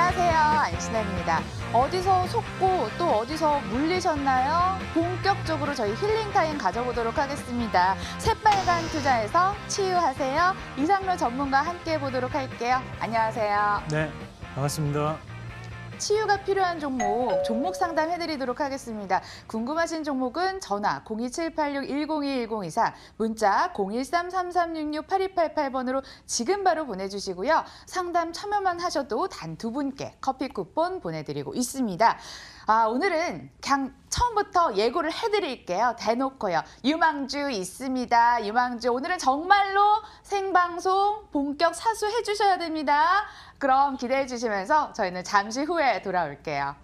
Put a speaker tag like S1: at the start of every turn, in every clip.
S1: 안녕하세요. 안신혜입니다. 어디서 속고 또 어디서 물리셨나요? 본격적으로 저희 힐링 타임 가져보도록 하겠습니다. 새빨간 투자에서 치유하세요. 이상로 전문가 함께 보도록 할게요. 안녕하세요.
S2: 네, 반갑습니다.
S1: 치유가 필요한 종목, 종목 상담해드리도록 하겠습니다. 궁금하신 종목은 전화 02786-102104, 문자 013-3366-8288번으로 지금 바로 보내주시고요. 상담 참여만 하셔도 단 두 분께 커피 쿠폰 보내드리고 있습니다. 아, 오늘은 그냥 처음부터 예고를 해드릴게요. 대놓고요. 유망주 있습니다. 유망주. 오늘은 정말로 생방송 본격 사수해 주셔야 됩니다. 그럼 기대해 주시면서 저희는 잠시 후에 돌아올게요.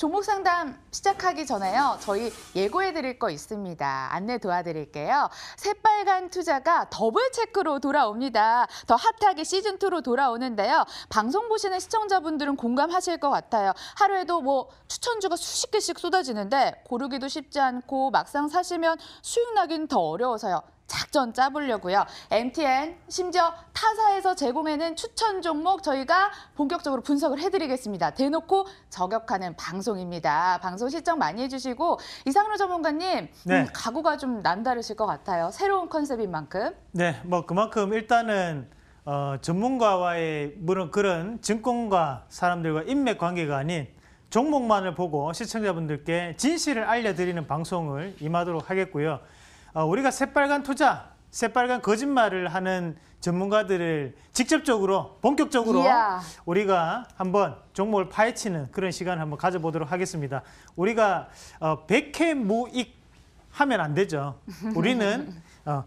S1: 종목 상담 시작하기 전에요. 저희 예고해 드릴 거 있습니다. 안내 도와드릴게요. 새빨간 투자가 더블 체크로 돌아옵니다. 더 핫하게 시즌2로 돌아오는데요. 방송 보시는 시청자분들은 공감하실 것 같아요. 하루에도 뭐 추천주가 수십 개씩 쏟아지는데 고르기도 쉽지 않고 막상 사시면 수익 나긴 더 어려워서요. 작전 짜보려고요. MTN 심지어 타사에서 제공하는 추천 종목 저희가 본격적으로 분석을 해드리겠습니다. 대놓고 저격하는 방송입니다. 방송 시청 많이 해주시고 이상로 전문가님 네. 음, 각오가 좀 남다르실 것 같아요. 새로운 컨셉인 만큼.
S2: 네, 뭐 그만큼 일단은 어, 전문가와의 물론 그런 증권과 사람들과 인맥 관계가 아닌 종목만을 보고 시청자분들께 진실을 알려드리는 방송을 임하도록 하겠고요. 어, 우리가 새빨간 투자, 새빨간 거짓말을 하는 전문가들을 직접적으로 본격적으로 이야. 우리가 한번 종목을 파헤치는 그런 시간을 한번 가져보도록 하겠습니다. 우리가 어, 백해 무익 하면 안 되죠. 우리는 어,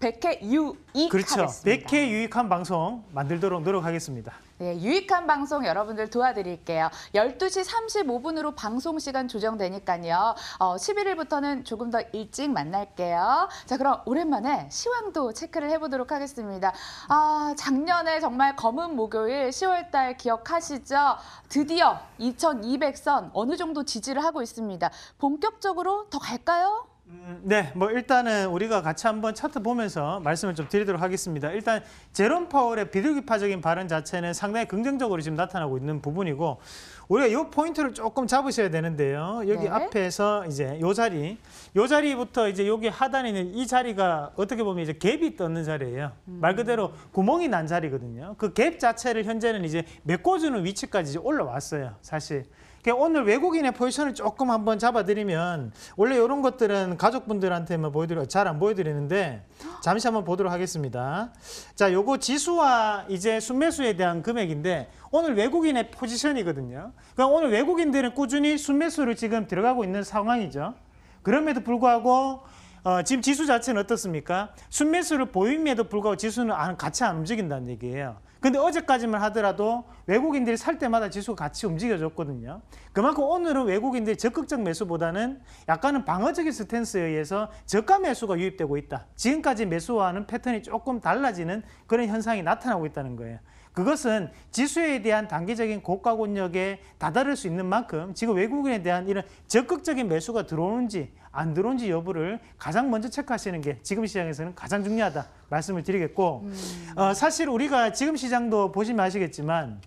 S1: 100회 유익하겠습니다. 그렇죠. 100회
S2: 유익한 방송 만들도록 노력하겠습니다.
S1: 네, 유익한 방송 여러분들 도와드릴게요. 12시 35분으로 방송 시간 조정되니까요. 어, 11일부터는 조금 더 일찍 만날게요. 자, 그럼 오랜만에 시황도 체크를 해보도록 하겠습니다. 아, 작년에 정말 검은 목요일 10월달 기억하시죠? 드디어 2200선 어느 정도 지지를 하고 있습니다. 본격적으로 더 갈까요?
S2: 음, 네, 뭐 일단은 우리가 같이 한번 차트 보면서 말씀을 좀 드리도록 하겠습니다. 일단 제롬 파월의 비둘기파적인 발언 자체는 상당히 긍정적으로 지금 나타나고 있는 부분이고 우리가 이 포인트를 조금 잡으셔야 되는데요. 여기 네. 앞에서 이제 요 자리, 요 자리부터 이제 여기 하단에 있는 이 자리가 어떻게 보면 이제 갭이 떴는 자리예요. 음. 말 그대로 구멍이 난 자리거든요. 그 갭 자체를 현재는 이제 메꿔주는 위치까지 올라왔어요, 사실. 오늘 외국인의 포지션을 조금 한번 잡아드리면 원래 이런 것들은 가족분들한테만 보여드려 잘안 보여드리는데 잠시 한번 보도록 하겠습니다. 자, 요거 지수와 이제 순매수에 대한 금액인데 오늘 외국인의 포지션이거든요. 그러니까 오늘 외국인들은 꾸준히 순매수를 지금 들어가고 있는 상황이죠. 그럼에도 불구하고 어, 지금 지수 자체는 어떻습니까? 순매수를 보임에도 불구하고 지수는 같이 안 움직인다는 얘기예요. 근데 어제까지만 하더라도 외국인들이 살 때마다 지수가 같이 움직여줬거든요. 그만큼 오늘은 외국인들이 적극적 매수보다는 약간은 방어적인 스탠스에 의해서 저가 매수가 유입되고 있다. 지금까지 매수와는 패턴이 조금 달라지는 그런 현상이 나타나고 있다는 거예요. 그것은 지수에 대한 단기적인 고가권역에 다다를 수 있는 만큼 지금 외국인에 대한 이런 적극적인 매수가 들어오는지 안 들어오는지 여부를 가장 먼저 체크하시는 게 지금 시장에서는 가장 중요하다 말씀을 드리겠고 음. 어, 사실 우리가 지금 시장도 보시면 아시겠지만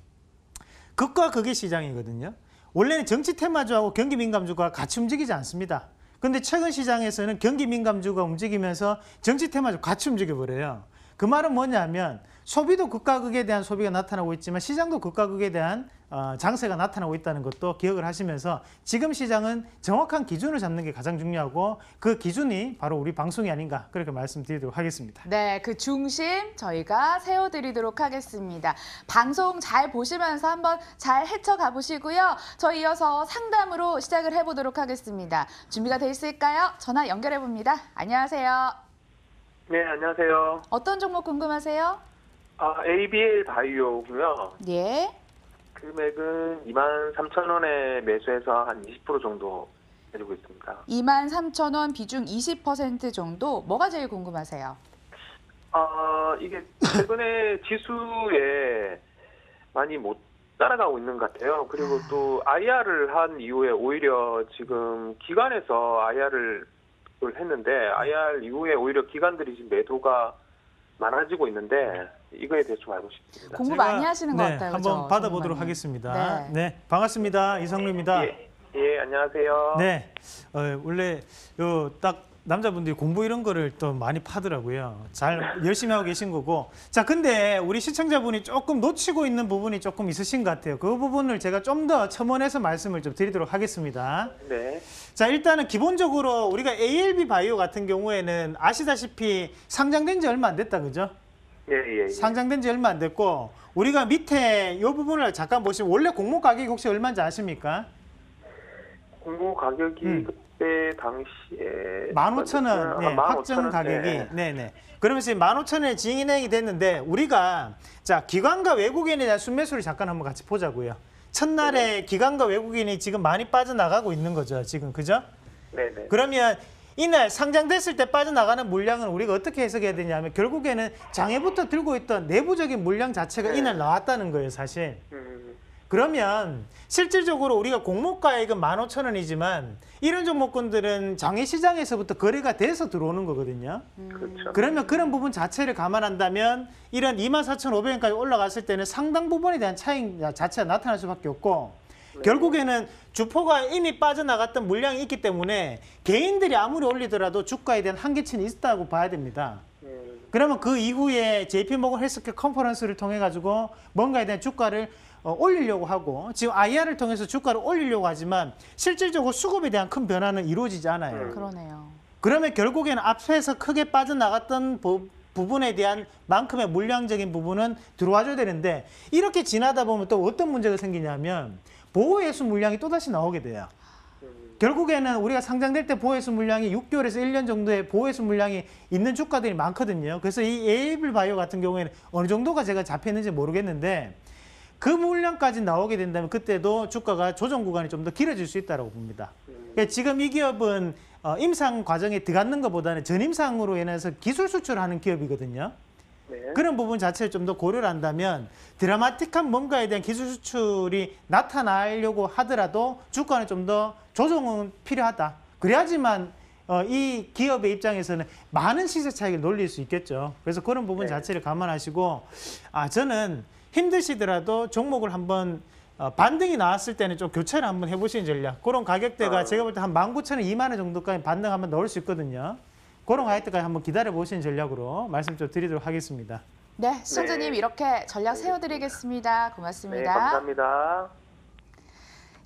S2: 극과 극의 시장이거든요. 원래는 정치 테마주하고 경기 민감주가 같이 움직이지 않습니다. 근데 최근 시장에서는 경기 민감주가 움직이면서 정치 테마주 같이 움직여버려요. 그 말은 뭐냐면 소비도 극과극에 대한 소비가 나타나고 있지만 시장도 극과극에 대한 어, 장세가 나타나고 있다는 것도 기억을 하시면서 지금 시장은 정확한 기준을 잡는 게 가장 중요하고 그 기준이 바로 우리 방송이 아닌가 그렇게 말씀드리도록 하겠습니다.
S1: 네, 그 중심 저희가 세워드리도록 하겠습니다. 방송 잘 보시면서 한번 잘 헤쳐가 보시고요. 저희 이어서 상담으로 시작을 해보도록 하겠습니다. 준비가 돼 있을까요? 전화 연결해봅니다. 안녕하세요. 네, 안녕하세요. 어떤 종목 궁금하세요?
S2: 아, ABL 바이오고요. 예. 금액은 2 3 0원에 매수해서 한 20% 정도 가지고 있습니다. 2
S1: 3 0원 비중 20% 정도 뭐가 제일 궁금하세요?
S2: 아, 이게 최근에 지수에 많이 못 따라가고 있는 것 같아요. 그리고 아. 또 IR을 한 이후에 오히려 지금 기관에서 IR을 를 했는데 IR 이후에 오히려 기관들이 지금 매도가 많아지고 있는데 이거에 대해 좀 알고 싶습니다. 공부 많이 하시는 것 네, 같아요. 한번 그렇죠? 받아보도록 정말. 하겠습니다. 네. 네, 반갑습니다. 이상루입니다. 예, 예, 안녕하세요. 네, 어, 원래 요 딱 남자분들이 공부 이런 거를 또 많이 파더라고요. 잘 열심히 하고 계신 거고. 자, 근데 우리 시청자분이 조금 놓치고 있는 부분이 조금 있으신 것 같아요. 그 부분을 제가 좀 더 첨언해서 말씀을 좀 드리도록 하겠습니다. 네. 자 일단은 기본적으로 우리가 ALB 바이오 같은 경우에는 아시다시피 상장된 지 얼마 안 됐다 그죠? 예, 예, 예. 상장된 지 얼마 안 됐고 우리가 밑에 이 부분을 잠깐 보시면 원래 공모 가격이 혹시 얼마인지 아십니까? 공모 가격이 음. 그때 당시에 만 오천 원 네, 아, 확정 가격이 네, 네. 그러면서 1 5 0 0원에 진행이 됐는데 우리가 자 기관과 외국인에 대한 순매수를 잠깐 한번 같이 보자고요. 첫날에 네. 기관과 외국인이 지금 많이 빠져나가고 있는 거죠. 지금 그죠? 네네. 네. 그러면 이날 상장됐을 때 빠져나가는 물량을 우리가 어떻게 해석해야 되냐면 결국에는 장애부터 들고 있던 내부적인 물량 자체가 네. 이날 나왔다는 거예요, 사실. 음. 그러면 실질적으로 우리가 공모가액은 만 오천 원이지만 이런 종목군들은 장외 시장에서부터 거래가 돼서 들어오는 거거든요. 음. 그렇죠. 그러면 그런 부분 자체를 감안한다면 이런 이만 사천 오 원까지 올라갔을 때는 상당 부분에 대한 차이 자체가 나타날 수밖에 없고 네. 결국에는 주포가 이미 빠져나갔던 물량이 있기 때문에 개인들이 아무리 올리더라도 주가에 대한 한계치는 있다고 봐야 됩니다. 네. 그러면 그 이후에 JP모건 헬스케어 컨퍼런스를 통해 가지고 뭔가에 대한 주가를 어, 올리려고 하고 지금 IR을 통해서 주가를 올리려고 하지만 실질적으로 수급에 대한 큰 변화는 이루어지지 않아요. 음. 그러네요. 그러면 결국에는 앞에서 크게 빠져나갔던 부, 부분에 대한 만큼의 물량적인 부분은 들어와줘야 되는데 이렇게 지나다 보면 또 어떤 문제가 생기냐면 보호예수 물량이 또다시 나오게 돼요. 결국에는 우리가 상장될 때 보호예수 물량이 6개월에서 1년 정도의 보호예수 물량이 있는 주가들이 많거든요. 그래서 이 에이블 바이오 같은 경우에는 어느 정도가 제가 잡혔는지 모르겠는데 그 물량까지 나오게 된다면 그때도 주가가 조정 구간이 좀 더 길어질 수 있다고 봅니다. 그러니까 지금 이 기업은 어, 임상 과정에 들어가는 것보다는 전임상으로 인해서 기술 수출하는 기업이거든요. 네. 그런 부분 자체를 좀 더 고려를 한다면 드라마틱한 뭔가에 대한 기술 수출이 나타나려고 하더라도 주가는 좀 더 조정은 필요하다. 그래야지만 어, 이 기업의 입장에서는 많은 시세 차익을 놀릴 수 있겠죠. 그래서 그런 부분 네. 자체를 감안하시고 아 저는 힘드시더라도 종목을 한번 어, 반등이 나왔을 때는 좀 교체를 한번 해보시는 전략. 그런 가격대가 어. 제가 볼 때 한 19,000원, 2만 원 정도까지 반등 한번 넣을 수 있거든요. 그런 가격대까지 한번 기다려보시는 전략으로 말씀 좀 드리도록 하겠습니다.
S1: 네, 시청님 네. 이렇게 전략 세워드리겠습니다. 고맙습니다. 네, 감사합니다.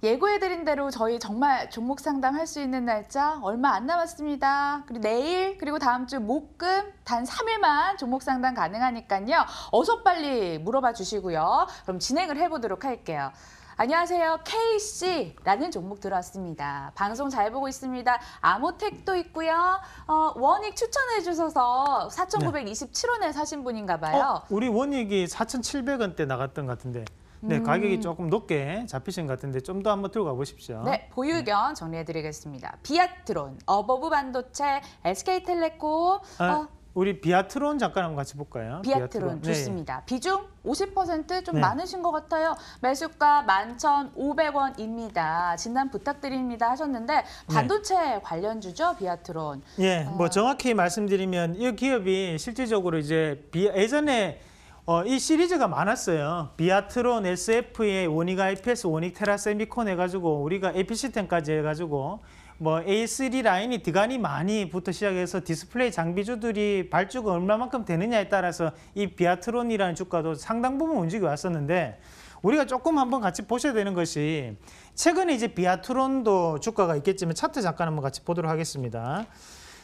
S1: 예고해드린 대로 저희 정말 종목 상담할 수 있는 날짜 얼마 안 남았습니다. 그리고 내일 그리고 다음 주 목금 단 3일만 종목 상담 가능하니까요. 어서 빨리 물어봐 주시고요. 그럼 진행을 해보도록 할게요. 안녕하세요. KC라는 종목 들어왔습니다. 방송 잘 보고 있습니다. 아모텍도 있고요. 어, 원익 추천해 주셔서 4,927원에 사신 분인가 봐요. 네. 어,
S2: 우리 원익이 4,700원대 나갔던 것 같은데 네, 가격이 음. 조금 높게 잡히신 것 같은데 좀 더 한번 들고 가보십시오. 네,
S1: 보유견 네. 정리해드리겠습니다. 비아트론, 어버브 반도체, SK텔레콤, 아, 어,
S2: 우리 비아트론 잠깐 한번 같이 볼까요? 비아트론, 네. 좋습니다.
S1: 비중 50%좀 네. 많으신 것 같아요. 매수가 11,500원입니다. 진단 부탁드립니다 하셨는데 네. 반도체 관련주죠, 비아트론.
S2: 예, 뭐 어. 정확히 말씀드리면 이 기업이 실질적으로 이제 비, 예전에 어, 이 시리즈가 많았어요. 비아트론 SF에 오닉 IPS, 오닉 테라세미콘 해가지고 우리가 a p c 1까지 해가지고 뭐 A3 라인이 드간이 많이부터 시작해서 디스플레이 장비주들이 발주가 얼마만큼 되느냐에 따라서 이 비아트론이라는 주가도 상당 부분 움직여 왔었는데 우리가 조금 한번 같이 보셔야 되는 것이 최근에 이제 비아트론도 주가가 있겠지만 차트 잠깐 한번 같이 보도록 하겠습니다.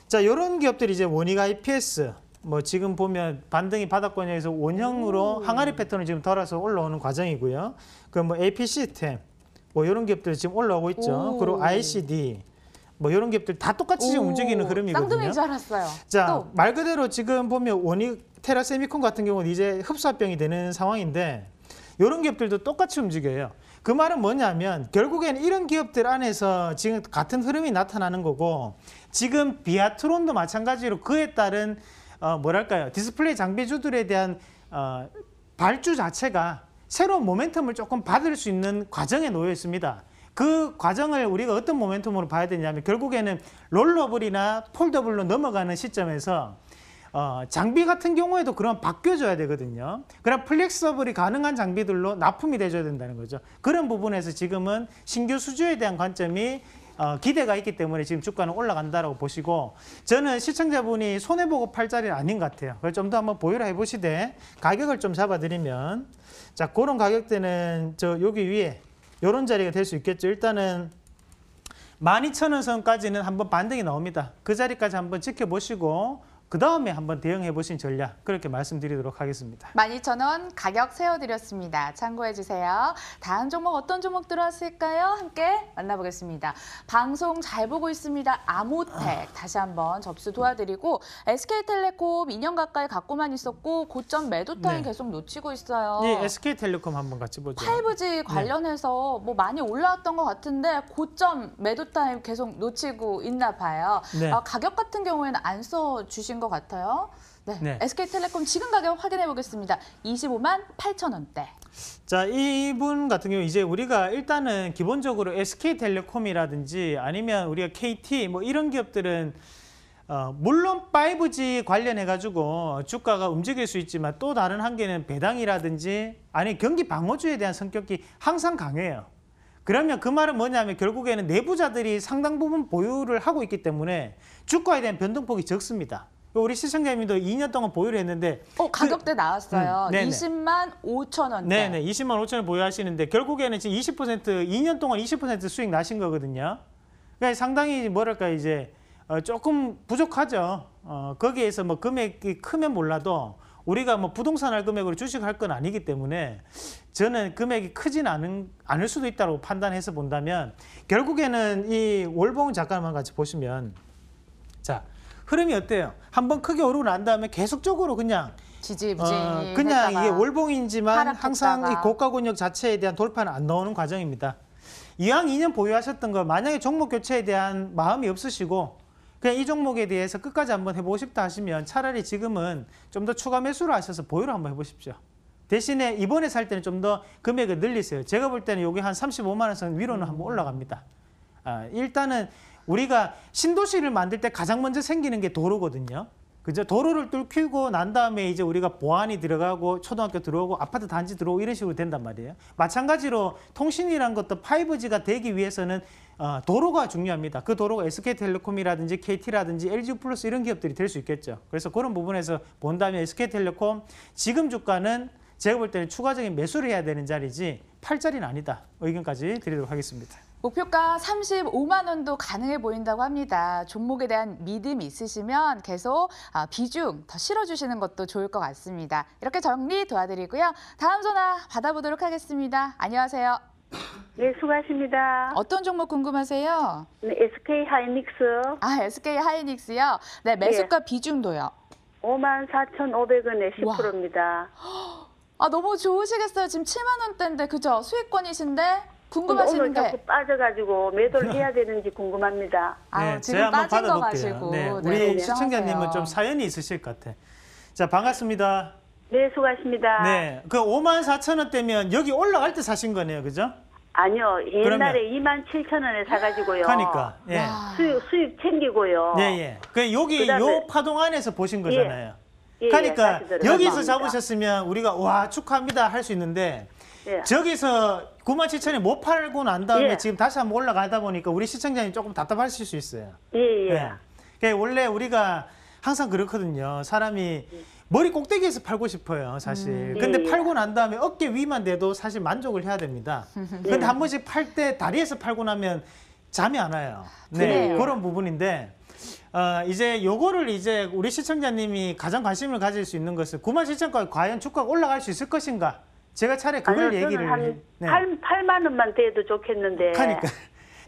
S2: 자, 이런 기업들이 이제 원익 IPS, 뭐 지금 보면 반등이 바닥권에서 역 원형으로 음. 항아리 패턴을 지금 덜어서 올라오는 과정이고요. 그뭐 AP 시스템 뭐 이런 기업들 지금 올라오고 있죠. 오. 그리고 ICD 뭐 이런 기업들 다 똑같이 지금 오. 움직이는 흐름이거든요. 쌍둥이인 줄 알았어요. 자, 말 그대로 지금 보면 원익 테라 세미콘 같은 경우는 이제 흡수합병이 되는 상황인데 이런 기업들도 똑같이 움직여요. 그 말은 뭐냐면 결국에는 이런 기업들 안에서 지금 같은 흐름이 나타나는 거고 지금 비아트론도 마찬가지로 그에 따른 어, 뭐랄까요 디스플레이 장비주들에 대한 어, 발주 자체가 새로운 모멘텀을 조금 받을 수 있는 과정에 놓여 있습니다. 그 과정을 우리가 어떤 모멘텀으로 봐야 되냐면 결국에는 롤러블이나 폴더블로 넘어가는 시점에서 어, 장비 같은 경우에도 그런 바뀌어줘야 되거든요. 그럼 플렉서블이 가능한 장비들로 납품이 돼줘야 된다는 거죠. 그런 부분에서 지금은 신규 수주에 대한 관점이 어, 기대가 있기 때문에 지금 주가는 올라간다라고 보시고 저는 시청자분이 손해보고 팔 자리는 아닌 것 같아요. 그걸 좀 더 한번 보유를 해보시되 가격을 좀 잡아드리면 자 그런 가격대는 저 여기 위에 이런 자리가 될 수 있겠죠. 일단은 12,000원 선까지는 한번 반등이 나옵니다. 그 자리까지 한번 지켜보시고 그 다음에 한번 대응해 보신 전략 그렇게 말씀드리도록 하겠습니다.
S1: 12,000원 가격 세워드렸습니다. 참고해 주세요. 다음 종목 어떤 종목 들어왔을까요? 함께 만나보겠습니다. 방송 잘 보고 있습니다. 아모텍 아. 다시 한번 접수 도와드리고 SK텔레콤 2년 가까이 갖고만 있었고 고점 매도 타임 네. 계속 놓치고 있어요. 네, 예,
S2: SK텔레콤 한번 같이 보죠. 5G
S1: 관련해서 네. 뭐 많이 올라왔던 것 같은데 고점 매도 타임 계속 놓치고 있나 봐요. 네. 아, 가격 같은 경우에는 안 써주신 것 같아요. 네, 네. SK텔레콤 지금 가격 확인해 보겠습니다. 25만 8천 원대.
S2: 자, 이분 같은 경우 이제 우리가 일단은 기본적으로 SK텔레콤이라든지 아니면 우리가 KT 뭐 이런 기업들은 어, 물론 5G 관련해가지고 주가가 움직일 수 있지만 또 다른 한계는 배당이라든지 아니 경기 방어주에 대한 성격이 항상 강해요. 그러면 그 말은 뭐냐면 결국에는 내부자들이 상당 부분 보유를 하고 있기 때문에 주가에 대한 변동폭이 적습니다. 그 우리 시청자님도 2년 동안 보유를 했는데
S1: 어, 그 가격대 그, 나왔어요. 음, 20만 5천 원대.
S2: 네네, 20만 5천 원 보유하시는데 결국에는 지금 20% 2년 동안 20% 수익 나신 거거든요. 그러니까 상당히 뭐랄까 이제 어, 조금 부족하죠. 어, 거기에서 뭐 금액이 크면 몰라도 우리가 뭐 부동산 할 금액으로 주식할 건 아니기 때문에 저는 금액이 크진 않은, 않을 수도 있다고 판단해서 본다면 결국에는 이 월봉 작가만 같이 보시면 자 흐름이 어때요? 한번 크게 오르고 난 다음에 계속적으로 그냥
S1: 지지부진 어, 그냥 이게
S2: 월봉이지만 항상 이 고가 권역 자체에 대한 돌파는 안 나오는 과정입니다. 이왕 2년 보유하셨던 거 만약에 종목 교체에 대한 마음이 없으시고 그냥 이 종목에 대해서 끝까지 한번 해보고 싶다 하시면 차라리 지금은 좀 더 추가 매수를 하셔서 보유를 한번 해보십시오. 대신에 이번에 살 때는 좀 더 금액을 늘리세요. 제가 볼 때는 여기 한 35만 원선 위로는 음. 한번 올라갑니다. 아, 일단은 우리가 신도시를 만들 때 가장 먼저 생기는 게 도로거든요. 그죠? 도로를 뚫고 난 다음에 이제 우리가 보안이 들어가고 초등학교 들어오고 아파트 단지 들어오고 이런 식으로 된단 말이에요. 마찬가지로 통신이란 것도 5G가 되기 위해서는 어, 도로가 중요합니다. 그 도로가 SK텔레콤이라든지 KT라든지 LG 플러스 이런 기업들이 될 수 있겠죠. 그래서 그런 부분에서 본다면 SK텔레콤 지금 주가는 제가 볼 때는 추가적인 매수를 해야 되는 자리지 팔자리는 아니다. 의견까지 드리도록 하겠습니다.
S1: 목표가 35만 원도 가능해 보인다고 합니다. 종목에 대한 믿음이 있으시면 계속 아, 비중 더 실어주시는 것도 좋을 것 같습니다. 이렇게 정리 도와드리고요. 다음 전화 받아보도록 하겠습니다. 안녕하세요. 네, 수고하십니다. 어떤 종목 궁금하세요? 네, SK 하이닉스. 아, SK 하이닉스요? 네, 매수가 네. 비중도요. 5 4,500원에 10%입니다. 와. 아, 너무 좋으시겠어요. 지금 7만 원대인데, 그죠? 수익권이신데? 궁금하시는 오늘 자꾸 빠져가지고 매도를 해야 되는지 궁금합니다.
S3: 아, 네, 지 제가 한번 받아볼게요. 네, 네, 우리 걱 시청자님은 좀
S2: 사연이 있으실 것 같아. 자, 반갑습니다. 네, 수고하십니다. 네, 그 5만 4천 원대면 여기 올라갈 때 사신 거네요, 그죠? 아니요, 옛날에
S3: 2만 7천 원에 사가지고요. 그러니까, 예, 수입 수익 챙기고요. 네,
S2: 예. 그 여기 그다음에- 요 파동 안에서 보신 예. 거잖아요.
S3: 예, 예, 그러니까 다
S2: 여기서 감사합니다. 잡으셨으면 우리가 와 축하합니다 할 수 있는데 예. 저기서 9만 7천에 못 팔고 난 다음에 예. 지금 다시 한번 올라가다 보니까 우리 시청자님 조금 답답하실 수 있어요. 예예. 예. 예. 그러니까 원래 우리가 항상 그렇거든요. 사람이 머리 꼭대기에서 팔고 싶어요, 사실. 음. 근데 예. 예. 팔고 난 다음에 어깨 위만 돼도 사실 만족을 해야 됩니다. 근데 한 번씩 팔 때 다리에서 팔고 나면 잠이 안 와요. 네, 그래요. 그런 부분인데 어, 이제 요거를 이제 우리 시청자님이 가장 관심을 가질 수 있는 것은 9만 7천까지 과연 주가가 올라갈 수 있을 것인가? 제가 차라리 그걸 아니요, 얘기를 한 네. 8, 8만 원만 돼도
S3: 좋겠는데.
S2: 그러니까.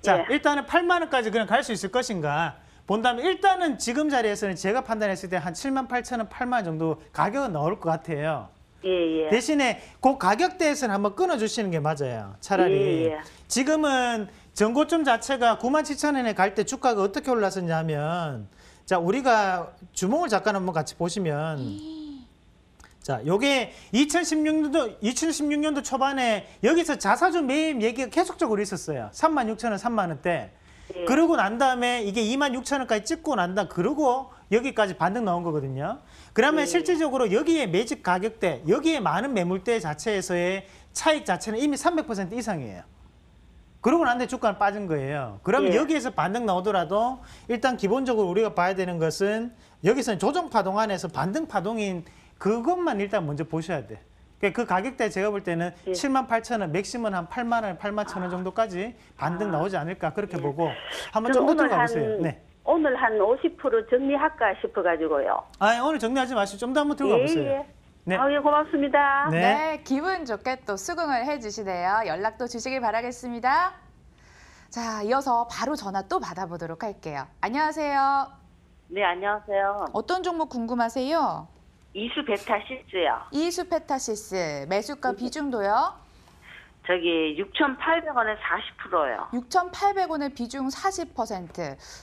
S2: 자, 예. 일단은 8만 원까지 그냥 갈 수 있을 것인가? 본다면 일단은 지금 자리에서는 제가 판단했을 때 한 7만 8천 원, 8만 원 정도 가격은 넣을 것 같아요.
S3: 예, 예. 대신에
S2: 그 가격대에서는 한번 끊어주시는 게 맞아요. 차라리. 예, 예. 지금은 전고점 자체가 9만 7천 원에 갈 때 주가가 어떻게 올랐었냐면 자 우리가 주몽을 잠깐 한번 같이 보시면 자, 요게 2016년도 2016년도 초반에 여기서 자사주 매입 얘기가 계속적으로 있었어요. 3만 6천 원, 3만 원대. 네. 그러고 난 다음에 이게 2만 6천 원까지 찍고 난다. 그러고 여기까지 반등 나온 거거든요. 그러면 네. 실질적으로 여기에 매직 가격대, 여기에 많은 매물대 자체에서의 차익 자체는 이미 300% 이상이에요. 그러고 난 다음에 주가는 빠진 거예요. 그러면 네. 여기에서 반등 나오더라도 일단 기본적으로 우리가 봐야 되는 것은 여기서는 조정 파동 안에서 반등 파동인 그것만 일단 먼저 보셔야 돼. 그러니까 그 가격대 제가 볼 때는 예. 7만 8천 원, 맥시멈 한 8만 원, 8만 천원 아. 정도까지 반등 아. 나오지 않을까 그렇게 예. 보고 한 번 좀 더 들어가 보세요. 네.
S3: 오늘 한 50% 정리할까 싶어가지고요.
S2: 아 오늘 정리하지 마시고 좀 더 한번 들어가 예. 보세요. 예. 네. 아,
S1: 예, 고맙습니다. 네. 네, 기분 좋게 또 수긍을 해주시네요. 연락도 주시길 바라겠습니다. 자, 이어서 바로 전화 또 받아보도록 할게요. 안녕하세요. 네,
S3: 안녕하세요.
S1: 어떤 종목 궁금하세요?
S3: 이수베타시스요.
S1: 이수페타시스 매수가 비중도요?
S3: 저기 6,800원에
S2: 40%요.
S1: 6,800원의 비중 40%.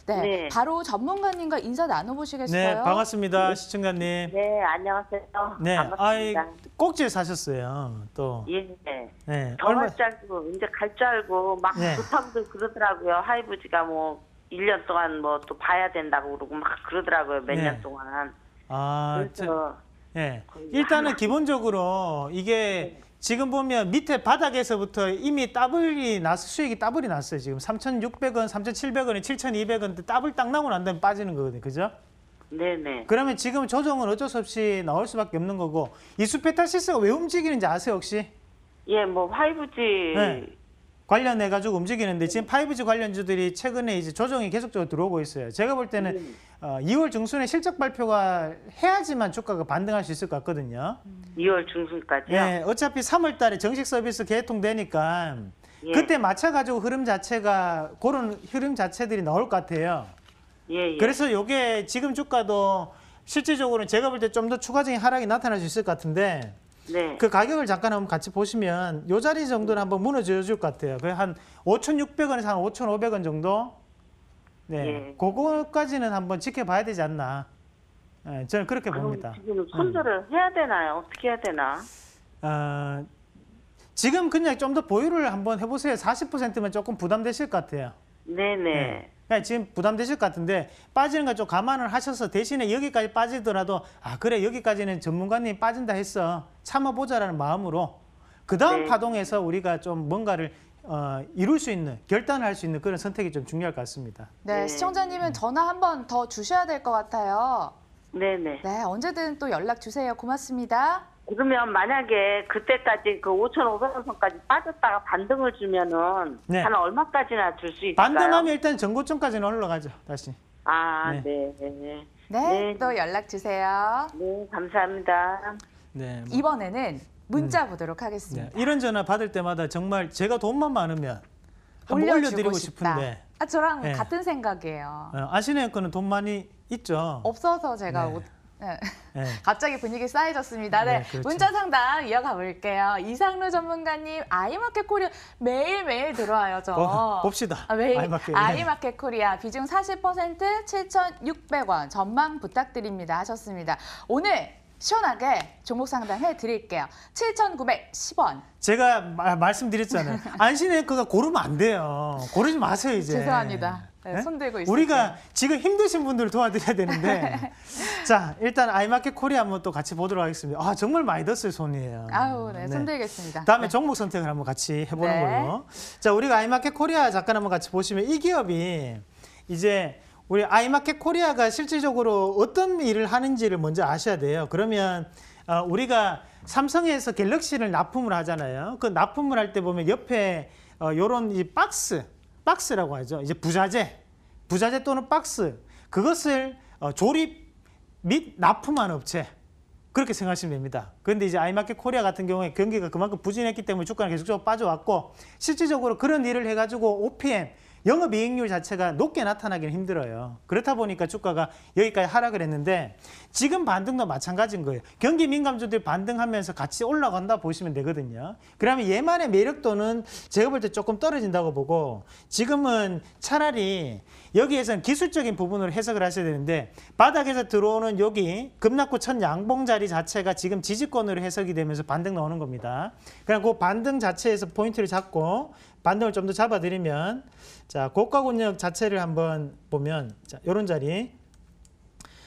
S1: 네, 네. 바로 전문가님과 인사 나눠보시겠어요? 네, 반갑습니다, 시청자님. 네, 안녕하세요.
S2: 네, 반갑습니다. 꼭지 사셨어요. 또
S3: 예. 네. 네, 할줄 알고 이제 갈 줄 알고 막 네. 좋다고 그러더라고요. 할아버지가 뭐 1년 동안 뭐 또 봐야 된다고 그러고 막 그러더라고요. 몇 네. 동안. 아, 그러니까
S2: 저, 예. 일단은 기본적으로 이게 네. 지금 보면 밑에 바닥에서부터 이미 따블이 났 수익이 따블이 났어요. 지금 3,600원, 3,700원에 7,200원 따블 딱 나고 난 다음에 빠지는 거거든요. 그죠? 네네. 그러면 지금 조정은 어쩔 수 없이 나올 수밖에 없는 거고 이수페타시스가 왜 움직이는지 아세요 혹시? 예, 뭐 5G 네. 관련해 가지고 움직이는데 지금 5G 관련주들이 최근에 이제 조정이 계속적으로 들어오고 있어요. 제가 볼 때는 음. 어, 2월 중순에 실적 발표가 해야지만 주가가 반등할 수 있을 것 같거든요. 2월 음. 중순까지요? 예, 어차피 3월 달에 정식 서비스 개통되니까 예. 그때 맞춰 가지고 흐름 자체가 그런 흐름 자체들이 나올 것 같아요. 예, 예. 그래서 요게 지금 주가도 실질적으로는 제가 볼 때 좀 더 추가적인 하락이 나타날 수 있을 것 같은데 네. 그 가격을 잠깐 한번 같이 보시면 요 자리 정도는 한번 무너져 줄 것 같아요. 그 한 5,600원에서 한 5,500원 정도? 네. 네. 그거까지는 한번 지켜봐야 되지 않나. 네, 저는 그렇게 봅니다. 지금 손절을
S3: 음. 해야 되나요? 어떻게 해야 되나?
S2: 어, 지금 그냥 좀 더 보유를 한번 해보세요. 40%면 조금 부담되실 것 같아요. 네네. 네. 지금 부담되실 것 같은데 빠지는 걸 좀 감안을 하셔서 대신에 여기까지 빠지더라도 아 그래 여기까지는 전문가님이 빠진다 했어 참아보자라는 마음으로 그 다음 네. 파동에서 우리가 좀 뭔가를 어, 이룰 수 있는 결단을 할 수 있는 그런 선택이 좀 중요할 것 같습니다. 네, 네.
S1: 시청자님은 전화 한 번 더 주셔야 될 것 같아요. 네네. 네. 네, 언제든 또 연락 주세요. 고맙습니다. 그러면 만약에 그때까지 그 5,500원 선까지 빠졌다가 반등을 주면은 네. 한 얼마까지나 줄 수 있을까요? 반등하면
S2: 일단 전고점까지는 올라가죠. 다시. 아, 네. 네, 네, 네.
S1: 네, 또 연락 주세요. 네, 감사합니다. 네. 뭐. 이번에는 문자 음. 보도록 하겠습니다. 네,
S2: 이런 전화 받을 때마다 정말 제가 돈만 많으면
S1: 한 번 올려드리고 싶다. 싶은데 아, 저랑 네. 같은 생각이에요.
S2: 어, 아시는 거는 돈 많이 있죠.
S1: 없어서 제가 네. 네. 네. 갑자기 분위기 쌓여졌습니다. 네, 네 그렇죠. 문자 상담 이어가 볼게요. 이상루 전문가님, 아이마켓 코리아 매일매일 들어와요, 저. 어, 봅시다. 아, 매일. 아이마켓, 아이마켓 코리아 비중 40% 7,600원 전망 부탁드립니다 하셨습니다. 오늘 시원하게 종목 상담해 드릴게요. 7,910원.
S2: 제가 마, 말씀드렸잖아요. 안신의그가 고르면 안 돼요. 고르지 마세요, 이제. 죄송합니다.
S1: 네, 네? 손 들고 있어요. 우리가
S2: 지금 힘드신 분들 을 도와드려야 되는데. 자, 일단 아이마켓 코리아 한번 또 같이 보도록 하겠습니다. 아, 정말 많이 떴요 손이에요.
S1: 아우, 네, 네. 손 들겠습니다. 다음에
S2: 네. 종목 선택을 한번 같이 해보는 네. 걸로. 자, 우리가 아이마켓 코리아 잠깐 한번 같이 보시면 이 기업이 이제 우리 아이마켓 코리아가 실질적으로 어떤 일을 하는지를 먼저 아셔야 돼요. 그러면 어, 우리가 삼성에서 갤럭시를 납품을 하잖아요. 그 납품을 할 때 보면 옆에 어, 요런 이 박스, 박스라고 하죠. 이제 부자재, 부자재 또는 박스 그것을 어, 조립 및 납품한 업체 그렇게 생각하시면 됩니다. 그런데 이제 아이마켓 코리아 같은 경우에 경기가 그만큼 부진했기 때문에 주가는 계속적으로 빠져왔고 실질적으로 그런 일을 해가지고 OPM 영업 이익률 자체가 높게 나타나기는 힘들어요. 그렇다 보니까 주가가 여기까지 하락을 했는데 지금 반등도 마찬가지인 거예요. 경기 민감주들이 반등하면서 같이 올라간다 보시면 되거든요. 그러면 얘만의 매력도는 제가 볼 때 조금 떨어진다고 보고 지금은 차라리 여기에서는 기술적인 부분으로 해석을 하셔야 되는데 바닥에서 들어오는 여기 급락구 첫 양봉 자리 자체가 지금 지지권으로 해석이 되면서 반등 나오는 겁니다. 그냥 그 반등 자체에서 포인트를 잡고 반등을 좀 더 잡아드리면 자 고가 권역 자체를 한번 보면 자 이런 자리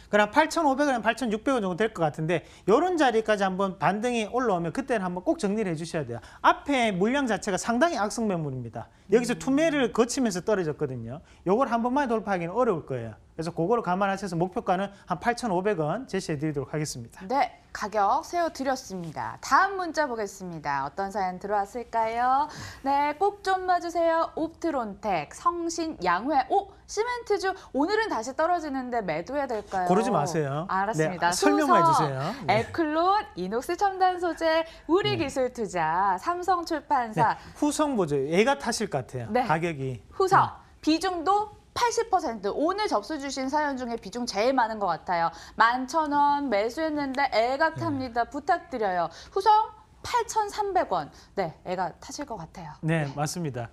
S2: 그럼 8,500원, 8,600원 정도 될 것 같은데 이런 자리까지 한번 반등이 올라오면 그때는 한번 꼭 정리를 해주셔야 돼요. 앞에 물량 자체가 상당히 악성 매물입니다. 여기서 음. 투매를 거치면서 떨어졌거든요. 요걸 한 번만 돌파하기는 어려울 거예요. 그래서 그거를 감안하셔서 목표가는 한 8,500원 제시해 드리도록 하겠습니다.
S1: 네, 가격 세워드렸습니다. 다음 문자 보겠습니다. 어떤 사연 들어왔을까요? 네, 꼭 좀 봐주세요. 옵트론텍, 성신, 양회, 오, 시멘트주. 오늘은 다시 떨어지는데 매도해야 될까요? 고르지 마세요. 네, 알았습니다. 아, 네, 설명해 주세요. 에클론, 이녹스 첨단 소재, 우리 네. 기술 투자, 삼성 출판사. 네,
S2: 후성 보죠. 애가 타실 것 같아요. 네. 가격이.
S1: 후성. 비중도 80% 오늘 접수 주신 사연 중에 비중 제일 많은 것 같아요. 11,000원 매수했는데 애가 네. 탑니다. 부탁드려요. 후성 8,300원. 네, 애가 타실 것 같아요.
S2: 네, 네. 맞습니다.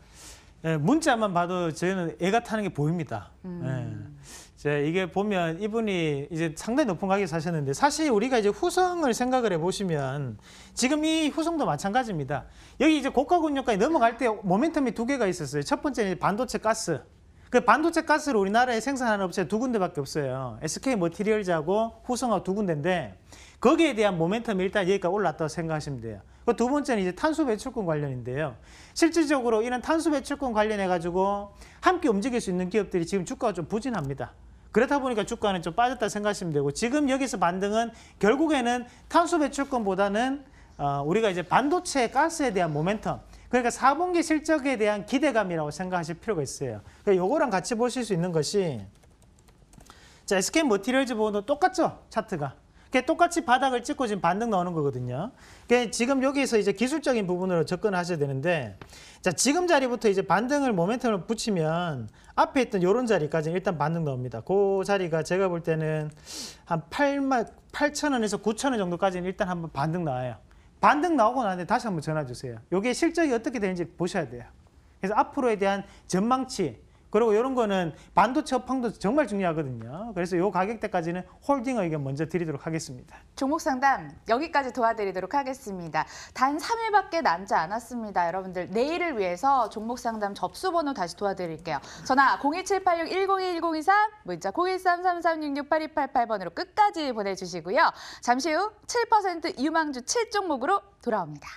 S2: 예, 문자만 봐도 저희는 애가 타는 게 보입니다.
S1: 음.
S2: 예. 이제 이게 보면 이분이 이제 상당히 높은 가격에 사셨는데 사실 우리가 이제 후성을 생각을 해보시면 지금 이 후성도 마찬가지입니다. 여기 이제 고가 군요까지 넘어갈 때 모멘텀이 두 개가 있었어요. 첫 번째는 반도체 가스. 그 반도체 가스를 우리나라에 생산하는 업체 두 군데밖에 없어요. SK 머티리얼즈하고 후성화 두 군데인데 거기에 대한 모멘텀이 일단 여기까지 올랐다고 생각하시면 돼요. 그 두 번째는 이제 탄소 배출권 관련인데요. 실질적으로 이런 탄소 배출권 관련해 가지고 함께 움직일 수 있는 기업들이 지금 주가가 좀 부진합니다. 그렇다 보니까 주가는 좀 빠졌다 생각하시면 되고 지금 여기서 반등은 결국에는 탄소 배출권보다는 어, 우리가 이제 반도체 가스에 대한 모멘텀 그러니까 4분기 실적에 대한 기대감이라고 생각하실 필요가 있어요. 그러니까 요거랑 같이 보실 수 있는 것이 자, SK 머티리얼즈 보는 똑같죠? 차트가. 그게 똑같이 바닥을 찍고 지금 반등 나오는 거거든요. 그 지금 여기서 이제 기술적인 부분으로 접근하셔야 되는데 자, 지금 자리부터 이제 반등을 모멘텀을 붙이면 앞에 있던 요런 자리까지 일단 반등 나옵니다. 그 자리가 제가 볼 때는 한 8만 8천 원에서 9천 원 정도까지는 일단 한번 반등 나와요. 반등 나오고 나는데 다시 한번 전화 주세요. 이게 실적이 어떻게 되는지 보셔야 돼요. 그래서 앞으로에 대한 전망치, 그리고 이런 거는 반도체 업황도 정말 중요하거든요. 그래서 요 가격대까지는 홀딩 의견 먼저 드리도록 하겠습니다.
S1: 종목 상담 여기까지 도와드리도록 하겠습니다. 단 3일밖에 남지 않았습니다. 여러분들 내일을 위해서 종목 상담 접수 번호 다시 도와드릴게요. 전화 02786-101023 문자 01333668288번으로 끝까지 보내주시고요. 잠시 후 7% 유망주 7종목으로 돌아옵니다.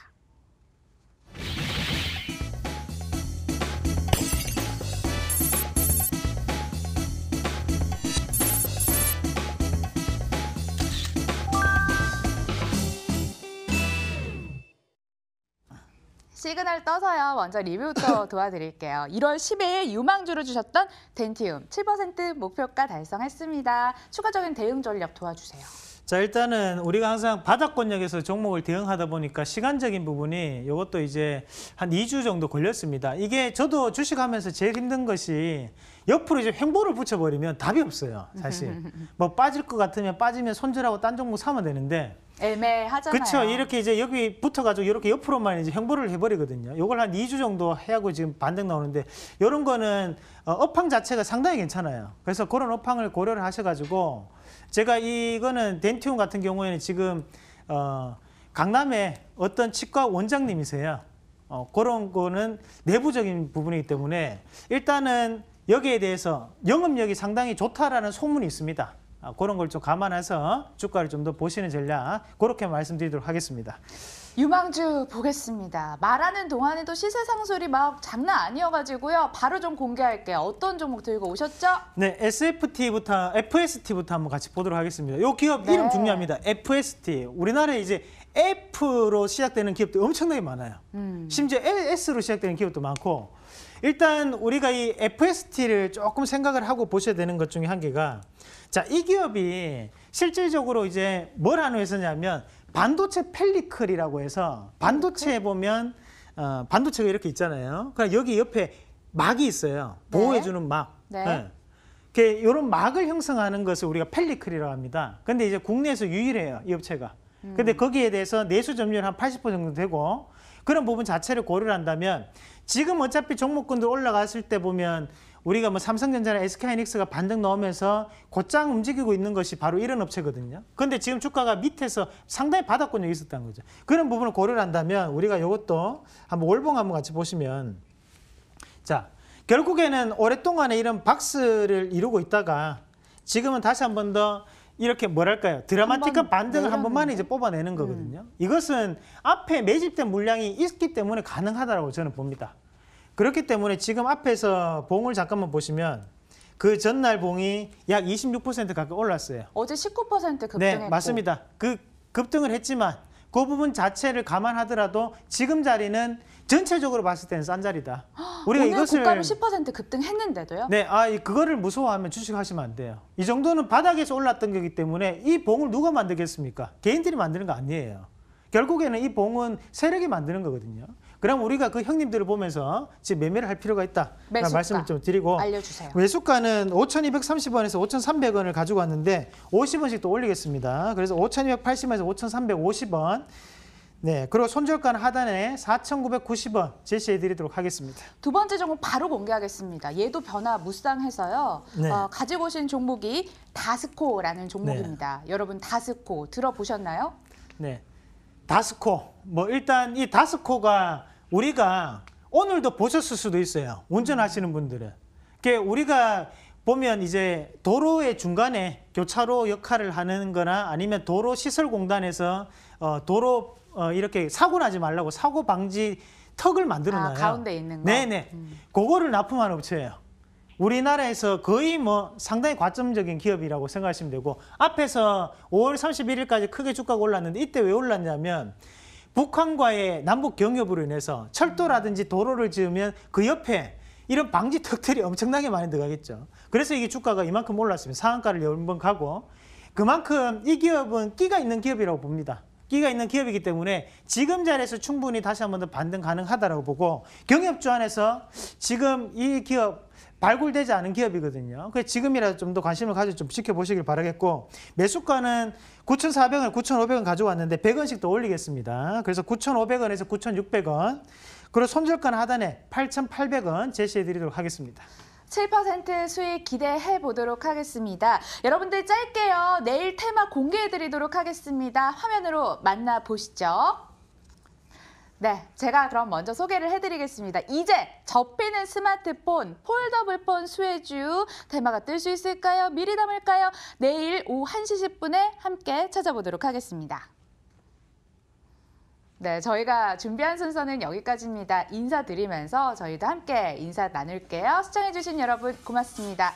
S1: 시그널 떠서요. 먼저 리뷰부터 도와드릴게요. 1월 10일 유망주를 주셨던 덴티움 7% 목표가 달성했습니다. 추가적인 대응 전략 도와주세요.
S2: 자 일단은 우리가 항상 바닥 권역에서 종목을 대응하다 보니까 시간적인 부분이 이것도 이제 한 2주 정도 걸렸습니다. 이게 저도 주식하면서 제일 힘든 것이 옆으로 이제 횡보를 붙여버리면 답이 없어요. 사실 뭐 빠질 것 같으면 빠지면 손절하고 딴 종목 사면 되는데
S1: 애매하잖아요. 그렇죠. 이렇게
S2: 이제 여기 붙어가지고 이렇게 옆으로만 이제 형벌을 해버리거든요. 이걸 한 2주 정도 해하고 지금 반등 나오는데 이런 거는 어, 업황 자체가 상당히 괜찮아요. 그래서 그런 업황을 고려를 하셔가지고 제가 이거는 덴티움 같은 경우에는 지금 어, 강남에 어떤 치과 원장님이세요. 어, 그런 거는 내부적인 부분이기 때문에 일단은 여기에 대해서 영업력이 상당히 좋다라는 소문이 있습니다. 아, 그런 걸 좀 감안해서 주가를 좀 더 보시는 전략 그렇게 말씀드리도록 하겠습니다.
S1: 유망주 보겠습니다. 말하는 동안에도 시세 상술이 막 장난 아니어가지고요. 바로 좀 공개할게요. 어떤 종목 들고 오셨죠?
S2: 네, SFT부터 FST부터 한번 같이 보도록 하겠습니다. 이 기업 이름 네. 중요합니다. FST. 우리나라에 이제 F로 시작되는 기업도 엄청나게 많아요. 음. 심지어 S로 시작되는 기업도 많고 일단 우리가 이 FST를 조금 생각을 하고 보셔야 되는 것 중에 한 개가 자, 이 기업이 실질적으로 이제 뭘 하는 회사냐면 반도체 펠리클이라고 해서 반도체에 네. 보면 어, 반도체가 이렇게 있잖아요. 그러니까 여기 옆에 막이 있어요. 네. 보호해주는 막. 네. 네. 이렇게 이런 막을 형성하는 것을 우리가 펠리클이라고 합니다. 근데 이제 국내에서 유일해요, 이 업체가. 음. 근데 거기에 대해서 내수 점유율 한 80% 정도 되고 그런 부분 자체를 고려를 한다면 지금 어차피 종목군들 올라갔을 때 보면 우리가 뭐 삼성전자나 SK하이닉스가 반등 넣으면서 곧장 움직이고 있는 것이 바로 이런 업체거든요. 근데 지금 주가가 밑에서 상당히 바닥권이 있었다는 거죠. 그런 부분을 고려를 한다면 우리가 이것도 한번 월봉 한번 같이 보시면 자 결국에는 오랫동안에 이런 박스를 이루고 있다가 지금은 다시 한번 더 이렇게 뭐랄까요 드라마틱한 반등을 한 번만 이제 뽑아내는 음. 거거든요. 음. 이것은 앞에 매집된 물량이 있기 때문에 가능하다라고 저는 봅니다. 그렇기 때문에 지금 앞에서 봉을 잠깐만 보시면 그 전날 봉이 약 26% 가까이 올랐어요.
S1: 어제 19% 급등했고. 네, 맞습니다.
S2: 그 급등을 했지만 그 부분 자체를 감안하더라도 지금 자리는 전체적으로 봤을 때는 싼 자리다. 우리가 이것을 고가로
S1: 10% 급등했는데도요?
S2: 네, 아 그거를 무서워하면 주식하시면 안 돼요. 이 정도는 바닥에서 올랐던 거기 때문에 이 봉을 누가 만들겠습니까? 개인들이 만드는 거 아니에요. 결국에는 이 봉은 세력이 만드는 거거든요. 그럼 우리가 그 형님들을 보면서 지금 매매를 할 필요가 있다. 매수가. 말씀을 좀 드리고 알려주세요. 외수가는 5,230원에서 5,300원을 가지고 왔는데 50원씩 또 올리겠습니다. 그래서 5,280원에서 5,350원. 네, 그리고 손절가는 하단에 4,990원 제시해 드리도록 하겠습니다.
S1: 두 번째 종목 바로 공개하겠습니다. 얘도 변화 무쌍해서요. 네. 어, 가지고 오신 종목이 다스코라는 종목입니다. 네. 여러분 다스코 들어보셨나요?
S2: 네, 다스코. 뭐 일단 이 다스코가 우리가 오늘도 보셨을 수도 있어요. 운전하시는 분들은. 그러니까 우리가 보면 이제 도로의 중간에 교차로 역할을 하는 거나 아니면 도로 시설공단에서 어, 도로 어, 이렇게 사고 나지 말라고 사고 방지 턱을 만들어 놔요. 아, 가운데 있는 거. 네네. 음. 그거를 납품하는 업체예요. 우리나라에서 거의 뭐 상당히 과점적인 기업이라고 생각하시면 되고 앞에서 5월 31일까지 크게 주가가 올랐는데 이때 왜 올랐냐면 북한과의 남북 경협으로 인해서 철도라든지 도로를 지으면 그 옆에 이런 방지 턱들이 엄청나게 많이 들어가겠죠. 그래서 이게 주가가 이만큼 올랐습니다. 상한가를 연번 가고 그만큼 이 기업은 끼가 있는 기업이라고 봅니다. 끼가 있는 기업이기 때문에 지금 자리에서 충분히 다시 한 번 더 반등 가능하다고 보고 경협주 안에서 지금 이 기업 발굴되지 않은 기업이거든요. 그래서 지금이라도 좀 더 관심을 가지고 좀 지켜보시길 바라겠고 매수가는 9,400원, 9,500원 가져왔는데 100원씩 더 올리겠습니다. 그래서 9,500원에서 9,600원 그리고 손절가는 하단에 8,800원 제시해드리도록
S1: 하겠습니다. 7% 수익 기대해 보도록 하겠습니다. 여러분들 짧게요. 내일 테마 공개해 드리도록 하겠습니다. 화면으로 만나보시죠. 네, 제가 그럼 먼저 소개를 해드리겠습니다. 이제 접히는 스마트폰, 폴더블폰 수혜주 테마가 뜰 수 있을까요? 미리 담을까요? 내일 오후 1시 10분에 함께 찾아보도록 하겠습니다. 네, 저희가 준비한 순서는 여기까지입니다. 인사드리면서 저희도 함께 인사 나눌게요. 시청해주신 여러분 고맙습니다.